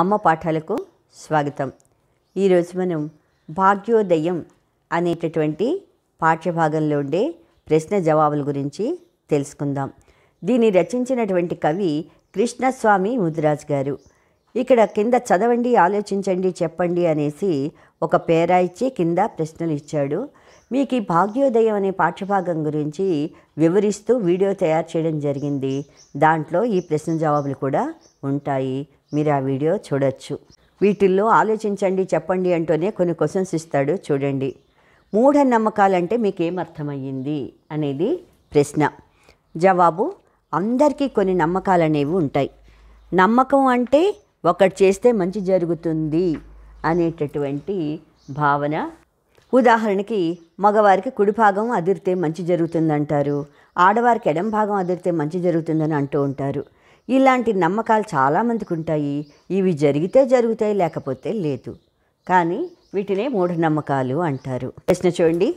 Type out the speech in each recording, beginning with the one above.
అమ్మ పాఠాలకు స్వాగతం ఈరోజు మనం భాగ్యోదయం అనేటటువంటి పాఠ్యభాగంలో ఉండే ప్రశ్న జవాబుల గురించి తెలుసుకుందాం దీన్ని రచించినటువంటి కవి కృష్ణస్వామి ముదిరాజ్ గారు ఇక్కడ కింద చదవండి ఆలోచించండి చెప్పండి అనేసి ఒక పేరా ఇచ్చి కింద ప్రశ్నలు ఇచ్చాడు మీకు ఈ భాగ్యోదయం అనే పాఠ్యభాగం గురించి వివరిస్తూ వీడియో తయారు చేయడం జరిగింది దాంట్లో ఈ ప్రశ్న జవాబులు కూడా ఉంటాయి మీరు ఆ వీడియో చూడొచ్చు వీటిల్లో ఆలోచించండి చెప్పండి అంటూనే కొన్ని క్వశ్చన్స్ ఇస్తాడు చూడండి మూఢనమ్మకాలంటే అర్థమయ్యింది అనేది ప్రశ్న జవాబు అందరికీ కొన్ని నమ్మకాలు అనేవి ఉంటాయి నమ్మకం అంటే ఒకటి చేస్తే మంచి జరుగుతుంది అనేటటువంటి భావన ఉదాహరణకి మగవారికి కుడి భాగం అదిరితే మంచి జరుగుతుందంటారు ఆడవారికి ఎడం భాగం అదిరితే మంచి జరుగుతుందని అంటూ ఉంటారు ఇలాంటి నమ్మకాలు చాలామందికి ఉంటాయి ఇవి జరిగితే జరుగుతాయి లేకపోతే లేదు కానీ వీటినే మూఢ నమ్మకాలు అంటారు ప్రశ్న చూడండి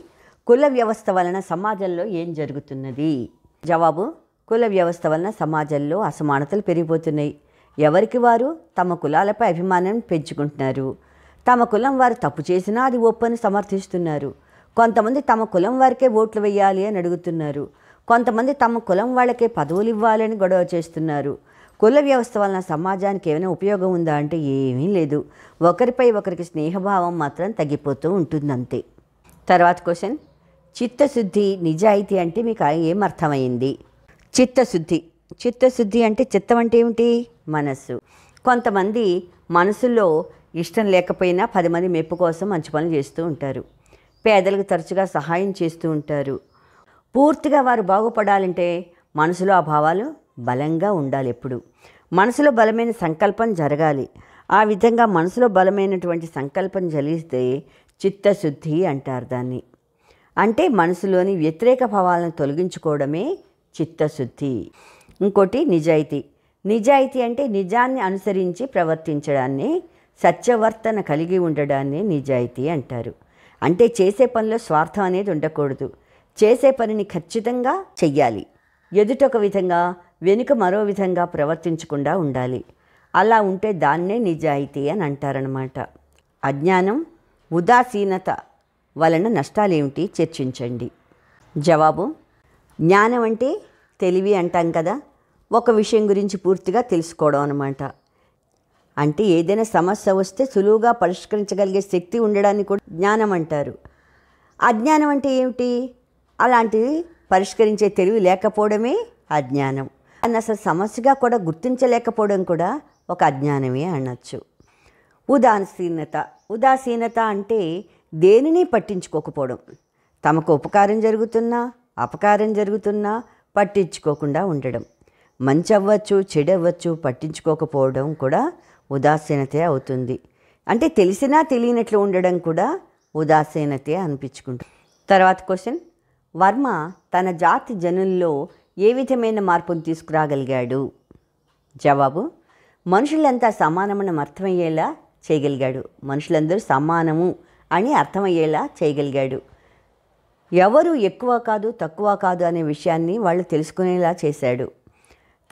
కుల వ్యవస్థ వలన సమాజంలో ఏం జరుగుతున్నది జవాబు కుల వ్యవస్థ వలన సమాజంలో అసమానతలు పెరిగిపోతున్నాయి ఎవరికి వారు తమ కులాలపై అభిమానం పెంచుకుంటున్నారు తమ కులం వారు తప్పు చేసినా అది ఒప్పని సమర్థిస్తున్నారు కొంతమంది తమ కులం వారికే ఓట్లు వేయాలి అని అడుగుతున్నారు కొంతమంది తమ కులం వాళ్ళకే పదవులు ఇవ్వాలని గొడవ చేస్తున్నారు కుల వ్యవస్థ వలన సమాజానికి ఏమైనా ఉపయోగం ఉందా అంటే ఏమీ లేదు ఒకరిపై ఒకరికి స్నేహభావం మాత్రం తగ్గిపోతూ ఉంటుందంతే తర్వాత క్వశ్చన్ చిత్తశుద్ధి నిజాయితీ అంటే మీకు ఏం అర్థమైంది చిత్తశుద్ధి చిత్తశుద్ధి అంటే చిత్తం అంటే ఏమిటి మనస్సు కొంతమంది మనసులో ఇష్టం లేకపోయినా పది మంది మెప్పు కోసం మంచి పనులు చేస్తూ ఉంటారు పేదలకు తరచుగా సహాయం చేస్తూ ఉంటారు పూర్తిగా వారు బాగుపడాలంటే మనసులో ఆ భావాలు బలంగా ఉండాలి ఎప్పుడు మనసులో బలమైన సంకల్పం జరగాలి ఆ విధంగా మనసులో బలమైనటువంటి సంకల్పం జలిస్తే చిత్తశుద్ధి అంటారు దాన్ని అంటే మనసులోని వ్యతిరేక భావాలను తొలగించుకోవడమే చిత్తశుద్ధి ఇంకోటి నిజాయితీ నిజాయితీ అంటే నిజాన్ని అనుసరించి ప్రవర్తించడాన్ని సత్యవర్తన కలిగి ఉండడాన్ని నిజాయితీ అంటారు అంటే చేసే పనిలో స్వార్థం అనేది ఉండకూడదు చేసే పనిని ఖచ్చితంగా చెయ్యాలి ఎదుటొక విధంగా వెనుక మరో విధంగా ప్రవర్తించకుండా ఉండాలి అలా ఉంటే దాన్నే నిజాయితీ అని అంటారనమాట అజ్ఞానం ఉదాసీనత వలన నష్టాలేమిటి చర్చించండి జవాబు జ్ఞానం అంటే తెలివి అంటాం కదా ఒక విషయం గురించి పూర్తిగా తెలుసుకోవడం అనమాట అంటే ఏదైనా సమస్య వస్తే సులువుగా పరిష్కరించగలిగే శక్తి ఉండడాన్ని కూడా జ్ఞానం అంటారు అజ్ఞానం అంటే ఏమిటి అలాంటివి పరిష్కరించే తెలివి లేకపోవడమే అజ్ఞానం అని అసలు సమస్యగా కూడా గుర్తించలేకపోవడం కూడా ఒక అజ్ఞానమే అనొచ్చు ఉదాసీనత ఉదాసీనత అంటే దేనిని పట్టించుకోకపోవడం తమకు ఉపకారం జరుగుతున్నా అపకారం జరుగుతున్నా పట్టించుకోకుండా ఉండడం మంచి అవ్వచ్చు చెడు అవ్వచ్చు పట్టించుకోకపోవడం కూడా ఉదాసీనతే అవుతుంది అంటే తెలిసినా తెలియనట్లు ఉండడం కూడా ఉదాసీనతే అనిపించుకుంటుంది తర్వాత క్వశ్చన్ వర్మ తన జాతి జనుల్లో ఏ విధమైన మార్పును తీసుకురాగలిగాడు జవాబు మనుషులంతా సమానమని అర్థమయ్యేలా చేయగలిగాడు మనుషులందరూ సమానము అని అర్థమయ్యేలా చేయగలిగాడు ఎవరు ఎక్కువ కాదు తక్కువ కాదు అనే విషయాన్ని వాళ్ళు తెలుసుకునేలా చేశాడు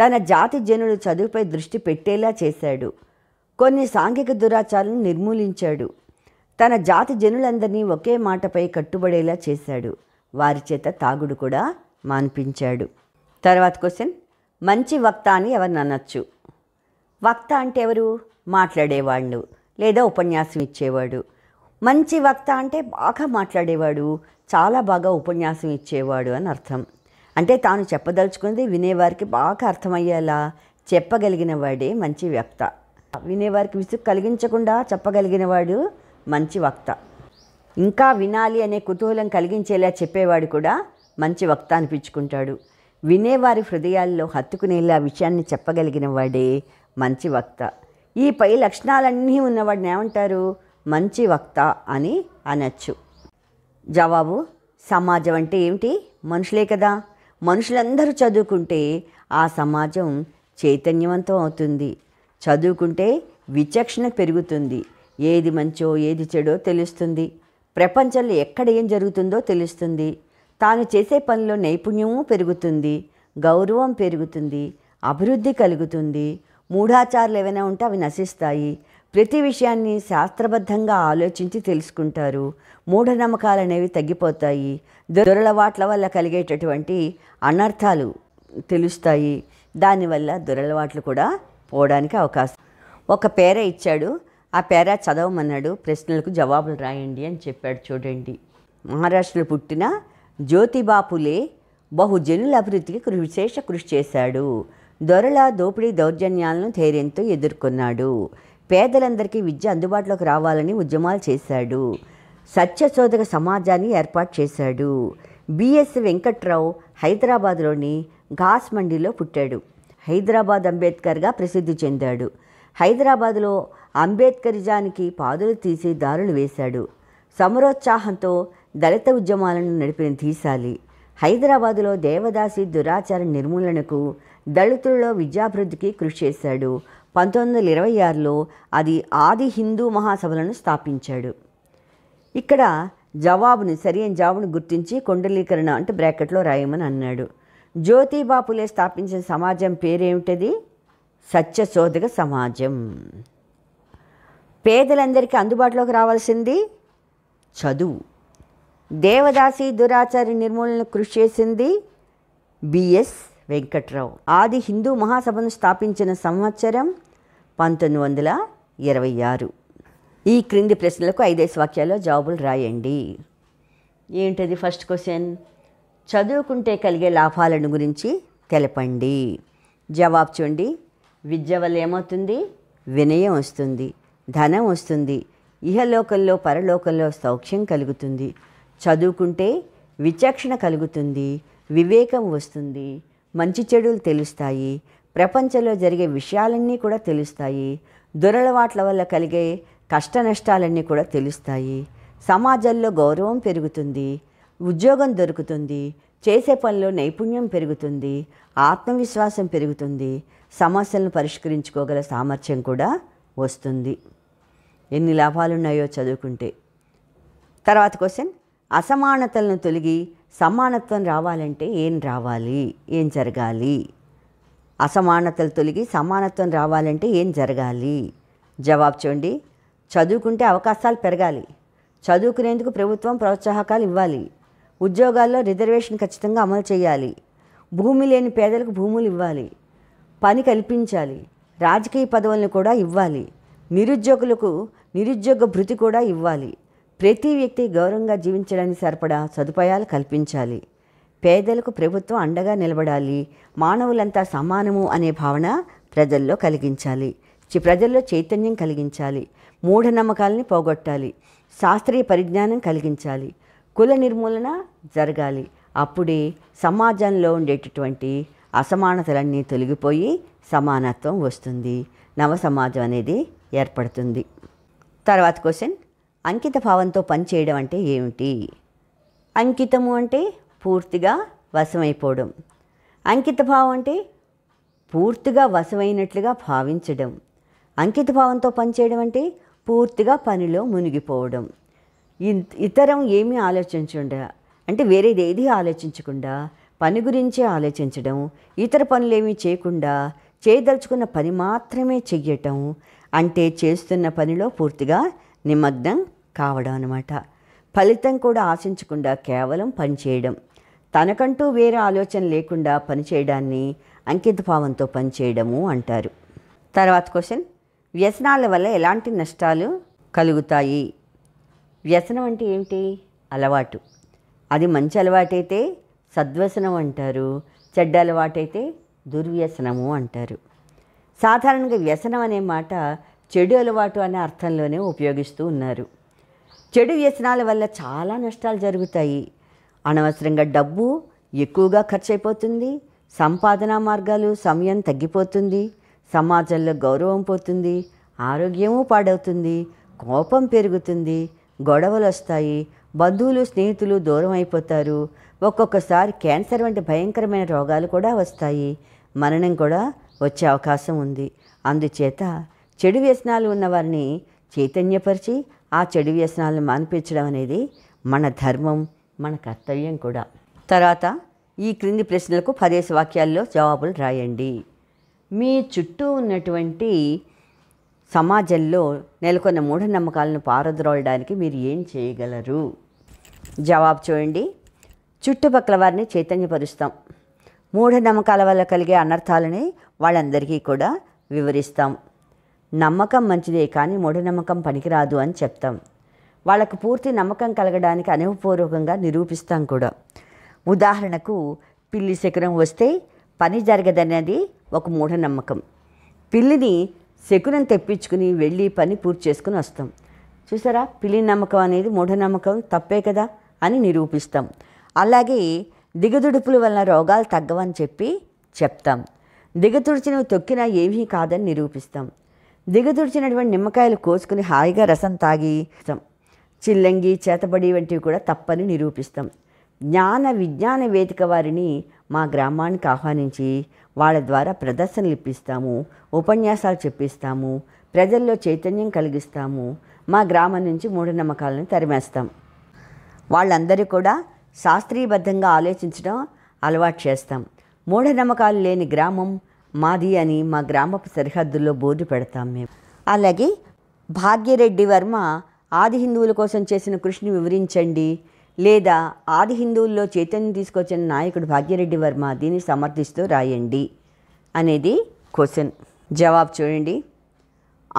తన జాతి జనుడు చదువుపై దృష్టి పెట్టేలా చేశాడు కొన్ని సాంఘిక దురాచారాలను నిర్మూలించాడు తన జాతి జనులందరినీ ఒకే మాటపై కట్టుబడేలా చేశాడు వారి చేత తాగుడు కూడా మాన్పించాడు తర్వాత క్వశ్చన్ మంచి వక్త అని ఎవరిని అనొచ్చు వక్త అంటే ఎవరు మాట్లాడేవాళ్ళు లేదా ఉపన్యాసం ఇచ్చేవాడు మంచి వక్త అంటే బాగా మాట్లాడేవాడు చాలా బాగా ఉపన్యాసం ఇచ్చేవాడు అని అర్థం అంటే తాను చెప్పదలుచుకుంది వినేవారికి బాగా అర్థమయ్యేలా చెప్పగలిగిన వాడే మంచి వక్త వినేవారికి విసుగు కలిగించకుండా చెప్పగలిగిన వాడు మంచి వక్త ఇంకా వినాలి అనే కుతూహలం కలిగించేలా చెప్పేవాడు కూడా మంచి వక్త అనిపించుకుంటాడు వినేవారి హృదయాల్లో హత్తుకునేలా విషయాన్ని చెప్పగలిగిన వాడే మంచి వక్త ఈ పై లక్షణాలన్నీ ఉన్నవాడిని ఏమంటారు మంచి వక్త అని అనొచ్చు జవాబు సమాజం అంటే ఏమిటి మనుషులే కదా మనుషులందరూ చదువుకుంటే ఆ సమాజం చైతన్యవంతం అవుతుంది చదువుకుంటే విచక్షణ పెరుగుతుంది ఏది మంచో ఏది చెడో తెలుస్తుంది ప్రపంచంలో ఎక్కడ ఏం జరుగుతుందో తెలుస్తుంది తాను చేసే పనిలో నైపుణ్యము పెరుగుతుంది గౌరవం పెరుగుతుంది అభివృద్ధి కలుగుతుంది మూఢాచారాలు ఏమైనా ఉంటే అవి నశిస్తాయి ప్రతి విషయాన్ని శాస్త్రబద్ధంగా ఆలోచించి తెలుసుకుంటారు మూఢనమ్మకాలు అనేవి తగ్గిపోతాయి దురలవాట్ల వల్ల కలిగేటటువంటి అనర్థాలు తెలుస్తాయి దానివల్ల దురలవాట్లు కూడా పోవడానికి అవకాశం ఒక పేర ఇచ్చాడు ఆ పేరా చదవమన్నాడు ప్రశ్నలకు జవాబులు రాయండి అని చెప్పాడు చూడండి మహారాష్ట్రలో పుట్టిన జ్యోతిబాపులే బహుజనుల అభివృద్ధికి విశేష కృషి చేశాడు దొరల దోపిడీ దౌర్జన్యాలను ధైర్యంతో ఎదుర్కొన్నాడు పేదలందరికీ విద్య అందుబాటులోకి రావాలని ఉద్యమాలు చేశాడు సత్యశోధక సమాజాన్ని ఏర్పాటు చేశాడు బిఎస్ వెంకట్రావు హైదరాబాద్లోని ఘాస్ మండీలో పుట్టాడు హైదరాబాద్ అంబేద్కర్గా ప్రసిద్ధి చెందాడు హైదరాబాదులో అంబేద్కరిజానికి పాదులు తీసి దారులు వేశాడు సమరోత్సాహంతో దళిత ఉద్యమాలను నడిపిన తీశాలి హైదరాబాదులో దేవదాసి దురాచార నిర్మూలనకు దళితుల్లో విద్యాభివృద్ధికి కృషి చేశాడు పంతొమ్మిది వందల ఇరవై ఆరులో అది ఆది హిందూ మహాసభలను స్థాపించాడు ఇక్కడ జవాబుని సరియైన జవాబును గుర్తించి కొండలీకరణ అంటే బ్రాకెట్లో రాయమని అన్నాడు జ్యోతిబాపులే స్థాపించిన సమాజం పేరేమిటది సత్యశోధక సమాజం పేదలందరికీ అందుబాటులోకి రావాల్సింది చదువు దేవదాసి దురాచారి నిర్మూలన కృషి చేసింది బిఎస్ వెంకట్రావు ఆది హిందూ మహాసభను స్థాపించిన సంవత్సరం పంతొమ్మిది వందల ఇరవై ఆరు ఈ క్రింది ప్రశ్నలకు ఐదేసి వాక్యాల్లో జాబులు రాయండి ఏంటది ఫస్ట్ క్వశ్చన్ చదువుకుంటే కలిగే లాభాలను గురించి తెలపండి జవాబు చూడండి విద్య వల్ల ఏమవుతుంది వినయం వస్తుంది ధనం వస్తుంది ఇహలోకంలో పరలోకంలో సౌఖ్యం కలుగుతుంది చదువుకుంటే విచక్షణ కలుగుతుంది వివేకం వస్తుంది మంచి చెడులు తెలుస్తాయి ప్రపంచంలో జరిగే విషయాలన్నీ కూడా తెలుస్తాయి దురలవాట్ల వల్ల కలిగే కష్ట నష్టాలన్నీ కూడా తెలుస్తాయి సమాజంలో గౌరవం పెరుగుతుంది ఉద్యోగం దొరుకుతుంది చేసే పనిలో నైపుణ్యం పెరుగుతుంది ఆత్మవిశ్వాసం పెరుగుతుంది సమస్యలను పరిష్కరించుకోగల సామర్థ్యం కూడా వస్తుంది ఎన్ని లాభాలున్నాయో చదువుకుంటే తర్వాత క్వశ్చన్ అసమానతలను తొలగి సమానత్వం రావాలంటే ఏం రావాలి ఏం జరగాలి అసమానతలు తొలగి సమానత్వం రావాలంటే ఏం జరగాలి జవాబు చూడండి చదువుకుంటే అవకాశాలు పెరగాలి చదువుకునేందుకు ప్రభుత్వం ప్రోత్సాహకాలు ఇవ్వాలి ఉద్యోగాల్లో రిజర్వేషన్ ఖచ్చితంగా అమలు చేయాలి భూమి లేని పేదలకు భూములు ఇవ్వాలి పని కల్పించాలి రాజకీయ పదవులను కూడా ఇవ్వాలి నిరుద్యోగులకు నిరుద్యోగ భృతి కూడా ఇవ్వాలి ప్రతి వ్యక్తి గౌరవంగా జీవించడానికి సరిపడా సదుపాయాలు కల్పించాలి పేదలకు ప్రభుత్వం అండగా నిలబడాలి మానవులంతా సమానము అనే భావన ప్రజల్లో కలిగించాలి ప్రజల్లో చైతన్యం కలిగించాలి మూఢనమ్మకాలని పోగొట్టాలి శాస్త్రీయ పరిజ్ఞానం కలిగించాలి కుల నిర్మూలన జరగాలి అప్పుడే సమాజంలో ఉండేటటువంటి అసమానతలన్నీ తొలగిపోయి సమానత్వం వస్తుంది నవ సమాజం అనేది ఏర్పడుతుంది తర్వాత క్వశ్చన్ అంకిత భావంతో పనిచేయడం అంటే ఏమిటి అంకితము అంటే పూర్తిగా వశమైపోవడం అంకిత భావం అంటే పూర్తిగా వశమైనట్లుగా భావించడం అంకిత భావంతో పనిచేయడం అంటే పూర్తిగా పనిలో మునిగిపోవడం ఇతరం ఏమీ ఆలోచించకుండా అంటే వేరేది ఏది ఆలోచించకుండా పని గురించే ఆలోచించడం ఇతర పనులేమీ చేయకుండా చేయదలుచుకున్న పని మాత్రమే చెయ్యటం అంటే చేస్తున్న పనిలో పూర్తిగా నిమగ్నం కావడం అనమాట ఫలితం కూడా ఆశించకుండా కేవలం పనిచేయడం తనకంటూ వేరే ఆలోచన లేకుండా పనిచేయడాన్ని అంకితభావంతో పనిచేయడము అంటారు తర్వాత క్వశ్చన్ వ్యసనాల వల్ల ఎలాంటి నష్టాలు కలుగుతాయి వ్యసనం అంటే ఏమిటి అలవాటు అది మంచి అలవాటైతే సద్వ్యసనం అంటారు చెడ్డ అలవాటైతే దుర్వ్యసనము అంటారు సాధారణంగా వ్యసనం అనే మాట చెడు అలవాటు అనే అర్థంలోనే ఉపయోగిస్తూ ఉన్నారు చెడు వ్యసనాల వల్ల చాలా నష్టాలు జరుగుతాయి అనవసరంగా డబ్బు ఎక్కువగా ఖర్చు అయిపోతుంది సంపాదన మార్గాలు సమయం తగ్గిపోతుంది సమాజంలో గౌరవం పోతుంది ఆరోగ్యము పాడవుతుంది కోపం పెరుగుతుంది గొడవలు వస్తాయి బంధువులు స్నేహితులు దూరం అయిపోతారు ఒక్కొక్కసారి క్యాన్సర్ వంటి భయంకరమైన రోగాలు కూడా వస్తాయి మరణం కూడా వచ్చే అవకాశం ఉంది అందుచేత చెడు వ్యసనాలు ఉన్నవారిని చైతన్యపరిచి ఆ చెడు వ్యసనాలను మానిపించడం అనేది మన ధర్మం మన కర్తవ్యం కూడా తర్వాత ఈ క్రింది ప్రశ్నలకు పదేశ వాక్యాల్లో జవాబులు రాయండి మీ చుట్టూ ఉన్నటువంటి సమాజంలో నెలకొన్న మూఢనమ్మకాలను పారద్రోలడానికి మీరు ఏం చేయగలరు జవాబు చూడండి చుట్టుపక్కల వారిని చైతన్యపరుస్తాం మూఢ నమ్మకాల వల్ల కలిగే అనర్థాలని వాళ్ళందరికీ కూడా వివరిస్తాం నమ్మకం మంచిదే కానీ మూఢనమ్మకం పనికిరాదు అని చెప్తాం వాళ్ళకు పూర్తి నమ్మకం కలగడానికి అనుభవపూర్వకంగా నిరూపిస్తాం కూడా ఉదాహరణకు పిల్లి శకునం వస్తే పని జరగదనేది ఒక మూఢనమ్మకం పిల్లిని శకునం తెప్పించుకుని వెళ్ళి పని పూర్తి చేసుకుని వస్తాం చూసారా పిల్లి నమ్మకం అనేది మూఢనమ్మకం తప్పే కదా అని నిరూపిస్తాం అలాగే దిగదుడుపుల వలన రోగాలు తగ్గవని చెప్పి చెప్తాం దిగతుడిచినవి తొక్కినా ఏమీ కాదని నిరూపిస్తాం దిగతుడిచినటువంటి నిమ్మకాయలు కోసుకుని హాయిగా రసం తాగి చిల్లంగి చేతబడి వంటివి కూడా తప్పని నిరూపిస్తాం జ్ఞాన విజ్ఞాన వేదిక వారిని మా గ్రామానికి ఆహ్వానించి వాళ్ళ ద్వారా ప్రదర్శనలు ఇప్పిస్తాము ఉపన్యాసాలు చెప్పిస్తాము ప్రజల్లో చైతన్యం కలిగిస్తాము మా గ్రామం నుంచి మూఢనమ్మకాలను తరిమేస్తాం వాళ్ళందరూ కూడా శాస్త్రీయబద్ధంగా ఆలోచించడం అలవాటు చేస్తాం మూఢనమ్మకాలు లేని గ్రామం మాది అని మా గ్రామపు సరిహద్దుల్లో బోర్డు పెడతాం మేము అలాగే భాగ్యరెడ్డి వర్మ ఆది హిందువుల కోసం చేసిన కృషిని వివరించండి లేదా ఆది హిందువుల్లో చైతన్యం తీసుకొచ్చిన నాయకుడు భాగ్యరెడ్డి వర్మ దీన్ని సమర్థిస్తూ రాయండి అనేది క్వశ్చన్ జవాబు చూడండి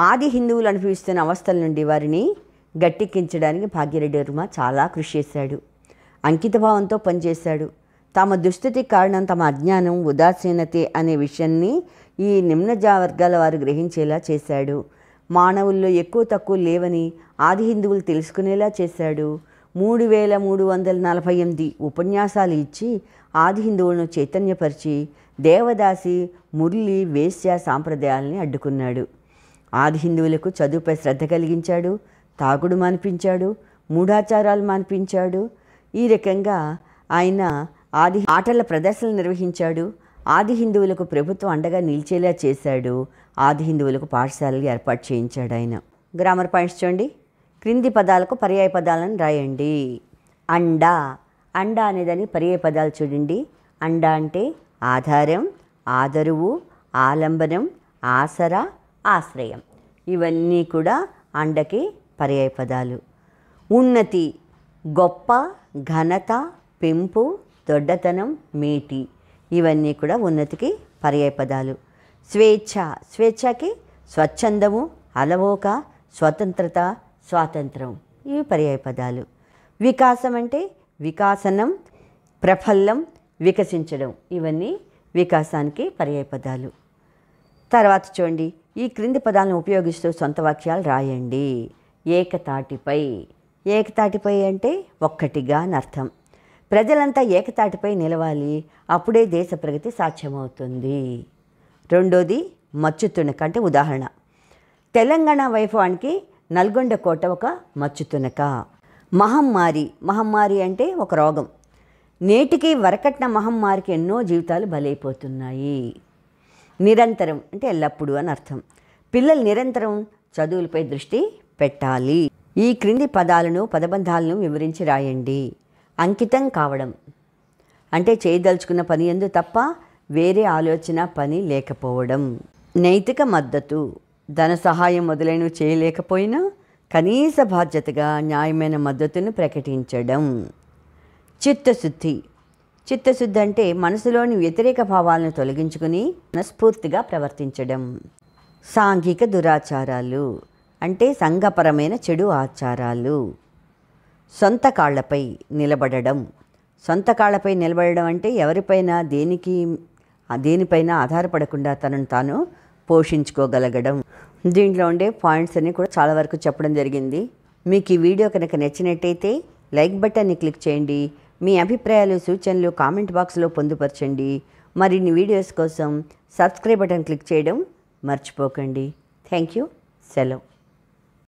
ఆది హిందువులు అనుభవిస్తున్న అవస్థల నుండి వారిని గట్టెక్కించడానికి భాగ్యరెడ్డి వర్మ చాలా కృషి చేశాడు అంకితభావంతో పనిచేశాడు తమ దుస్థితి కారణం తమ అజ్ఞానం ఉదాసీనతే అనే విషయాన్ని ఈ నిమ్న వర్గాల వారు గ్రహించేలా చేశాడు మానవుల్లో ఎక్కువ తక్కువ లేవని ఆది హిందువులు తెలుసుకునేలా చేశాడు మూడు వేల మూడు వందల నలభై ఎనిమిది ఉపన్యాసాలు ఇచ్చి ఆది హిందువులను చైతన్యపరిచి దేవదాసి మురళి వేశ్య సాంప్రదాయాల్ని అడ్డుకున్నాడు ఆది హిందువులకు చదువుపై శ్రద్ధ కలిగించాడు తాగుడు మానిపించాడు మూఢాచారాలు మానిపించాడు ఈ రకంగా ఆయన ఆది ఆటల ప్రదర్శనలు నిర్వహించాడు ఆది హిందువులకు ప్రభుత్వం అండగా నిలిచేలా చేశాడు ఆది హిందువులకు పాఠశాలలు ఏర్పాటు చేయించాడు ఆయన గ్రామర్ పాయింట్స్ చూడండి క్రింది పదాలకు పర్యాయ పదాలను రాయండి అండ అండ అనేదని పర్యాయ పదాలు చూడండి అండ అంటే ఆధారం ఆదరువు ఆలంబనం ఆసర ఆశ్రయం ఇవన్నీ కూడా అండకి పర్యాయ పదాలు ఉన్నతి గొప్ప ఘనత పెంపు దొడ్డతనం మేటి ఇవన్నీ కూడా ఉన్నతికి పర్యాయ పదాలు స్వేచ్ఛ స్వేచ్ఛకి స్వచ్ఛందము అలవోక స్వతంత్రత స్వాతంత్రం ఇవి పదాలు వికాసం అంటే వికాసనం ప్రఫల్లం వికసించడం ఇవన్నీ వికాసానికి పర్యాయ పదాలు తర్వాత చూడండి ఈ క్రింది పదాలను ఉపయోగిస్తూ సొంత వాక్యాలు రాయండి ఏకతాటిపై ఏకతాటిపై అంటే ఒక్కటిగా అర్థం ప్రజలంతా ఏకతాటిపై నిలవాలి అప్పుడే దేశ ప్రగతి సాధ్యమవుతుంది రెండోది మచ్చుతుణక అంటే ఉదాహరణ తెలంగాణ వైభవానికి నల్గొండ కోట ఒక మచ్చుతునక మహమ్మారి మహమ్మారి అంటే ఒక రోగం నేటికి వరకట్న మహమ్మారికి ఎన్నో జీవితాలు బలైపోతున్నాయి నిరంతరం అంటే ఎల్లప్పుడూ అని అర్థం పిల్లలు నిరంతరం చదువులపై దృష్టి పెట్టాలి ఈ క్రింది పదాలను పదబంధాలను వివరించి రాయండి అంకితం కావడం అంటే చేయదలుచుకున్న పని ఎందు తప్ప వేరే ఆలోచన పని లేకపోవడం నైతిక మద్దతు ధన సహాయం మొదలైనవి చేయలేకపోయినా కనీస బాధ్యతగా న్యాయమైన మద్దతును ప్రకటించడం చిత్తశుద్ధి చిత్తశుద్ధి అంటే మనసులోని వ్యతిరేక భావాలను తొలగించుకుని మనస్ఫూర్తిగా ప్రవర్తించడం సాంఘిక దురాచారాలు అంటే సంఘపరమైన చెడు ఆచారాలు సొంత కాళ్లపై నిలబడడం సొంత కాళ్లపై నిలబడడం అంటే ఎవరిపైన దేనికి దేనిపైన ఆధారపడకుండా తనను తాను పోషించుకోగలగడం దీంట్లో ఉండే పాయింట్స్ అన్నీ కూడా చాలా వరకు చెప్పడం జరిగింది మీకు ఈ వీడియో కనుక నచ్చినట్టయితే లైక్ బటన్ని క్లిక్ చేయండి మీ అభిప్రాయాలు సూచనలు కామెంట్ బాక్స్లో పొందుపరచండి మరిన్ని వీడియోస్ కోసం సబ్స్క్రైబ్ బటన్ క్లిక్ చేయడం మర్చిపోకండి థ్యాంక్ యూ సెలవు